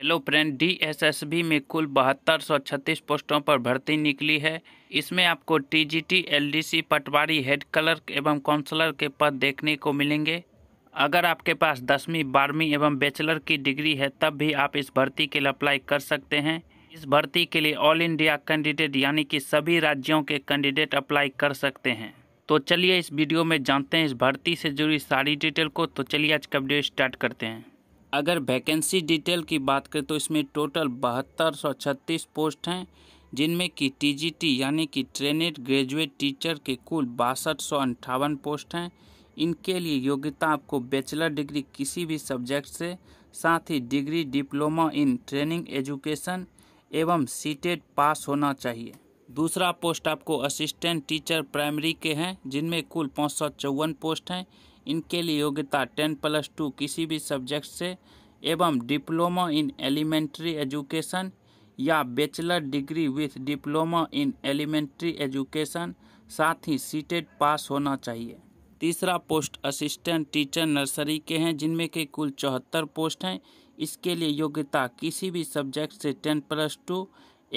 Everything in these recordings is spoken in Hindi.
हेलो फ्रेंड डीएसएसबी में कुल बहत्तर सौ छत्तीस पोस्टों पर भर्ती निकली है इसमें आपको TGT LDC patwari head clerk एवं काउंसलर के पद देखने को मिलेंगे अगर आपके पास दसवीं बारहवीं एवं बैचलर की डिग्री है तब भी आप इस भर्ती के लिए अप्लाई कर सकते हैं इस भर्ती के लिए ऑल इंडिया कैंडिडेट यानी कि सभी राज्यों के कैंडिडेट अप्लाई कर सकते हैं तो चलिए इस वीडियो में जानते हैं इस भर्ती से जुड़ी सारी डिटेल को तो चलिए आज का वीडियो स्टार्ट करते हैं अगर वैकेंसी डिटेल की बात करें तो इसमें टोटल बहत्तर सौ छत्तीस पोस्ट हैं जिनमें कि टीजीटी यानी कि ट्रेनेड ग्रेजुएट टीचर के कुल बासठ सौ अंठावन पोस्ट हैं इनके लिए योग्यता आपको बैचलर डिग्री किसी भी सब्जेक्ट से साथ ही degree diploma in training education एवं सीटेड पास e होना चाहिए दूसरा पोस्ट आपको असिस्टेंट टीचर प्राइमरी के हैं जिनमें कुल पाँच पोस्ट हैं इनके लिए योग्यता टेन प्लस टू किसी भी सब्जेक्ट से एवं डिप्लोमा इन एलिमेंट्री एजुकेशन या bachelor degree with diploma in elementary education साथ ही सीटेड पास होना चाहिए तीसरा पोस्ट असिस्टेंट टीचर नर्सरी के हैं जिनमें के कुल चौहत्तर पोस्ट हैं इसके लिए योग्यता किसी भी सब्जेक्ट से टेन प्लस टू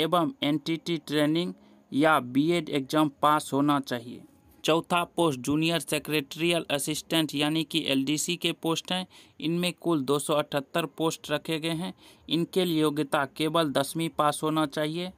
एवं एन ट्रेनिंग या बीएड एग्ज़ाम पास होना चाहिए चौथा पोस्ट जूनियर सेक्रेटरियल असिस्टेंट यानी कि एलडीसी के पोस्ट हैं इनमें कुल 278 पोस्ट रखे गए हैं इनके लिए योग्यता केवल दसवीं पास होना चाहिए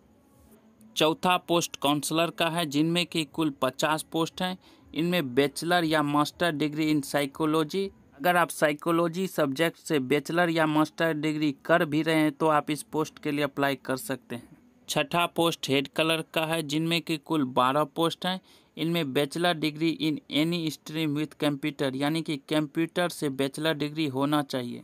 चौथा पोस्ट काउंसलर का है जिनमें कि कुल 50 पोस्ट हैं इनमें बैचलर या मास्टर डिग्री इन साइकोलॉजी अगर आप साइकोलॉजी सब्जेक्ट से बैचलर या मास्टर डिग्री कर भी रहे हैं तो आप इस पोस्ट के लिए अप्लाई कर सकते हैं छठा पोस्ट हेड कलर का है जिनमें कि कुल बारह पोस्ट हैं इनमें bachelor degree in any stream with computer यानी कि कंप्यूटर से बैचलर डिग्री होना चाहिए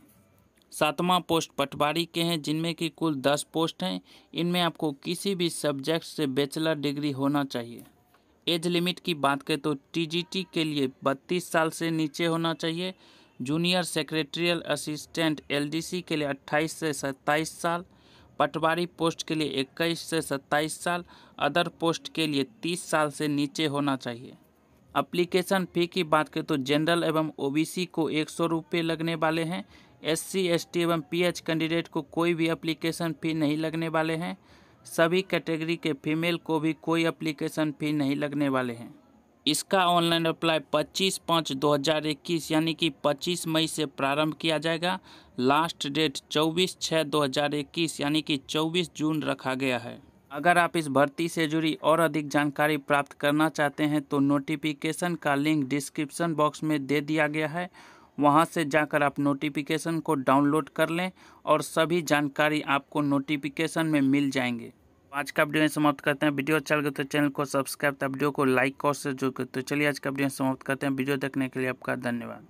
सातवां पोस्ट पटवारी के हैं जिनमें कि कुल दस पोस्ट हैं इनमें आपको किसी भी सब्जेक्ट से बैचलर डिग्री होना चाहिए एज लिमिट की बात करें तो टीजीटी के लिए 32 साल से नीचे होना चाहिए जूनियर सेक्रेटरियल असिस्टेंट एलडीसी के लिए 28 से 27 साल पटवारी पोस्ट के लिए 21 से 27 साल अदर पोस्ट के लिए 30 साल से नीचे होना चाहिए अप्लीकेशन फ़ी की बात करें तो जनरल एवं ओबीसी को एक सौ रुपये लगने वाले हैं एससी एसटी एवं पीएच कैंडिडेट को कोई भी अप्लीकेशन फ़ी नहीं लगने वाले हैं सभी कैटेगरी के फीमेल को भी कोई अप्लीकेशन फ़ी नहीं लगने वाले हैं इसका ऑनलाइन अप्लाई 25 पाँच 2021 यानी कि 25 मई से प्रारंभ किया जाएगा लास्ट डेट 24 छः 2021 यानी कि 24 जून रखा गया है अगर आप इस भर्ती से जुड़ी और अधिक जानकारी प्राप्त करना चाहते हैं तो नोटिफिकेशन का लिंक डिस्क्रिप्शन बॉक्स में दे दिया गया है वहां से जाकर आप नोटिफिकेशन को डाउनलोड कर लें और सभी जानकारी आपको नोटिफिकेशन में मिल जाएंगे आज का वीडियो समाप्त करते हैं वीडियो अच्छा लगे तो चैनल को सब्सक्राइब तथा वीडियो को लाइक और से जो तो चलिए आज का वीडियो समाप्त करते हैं वीडियो देखने के लिए आपका धन्यवाद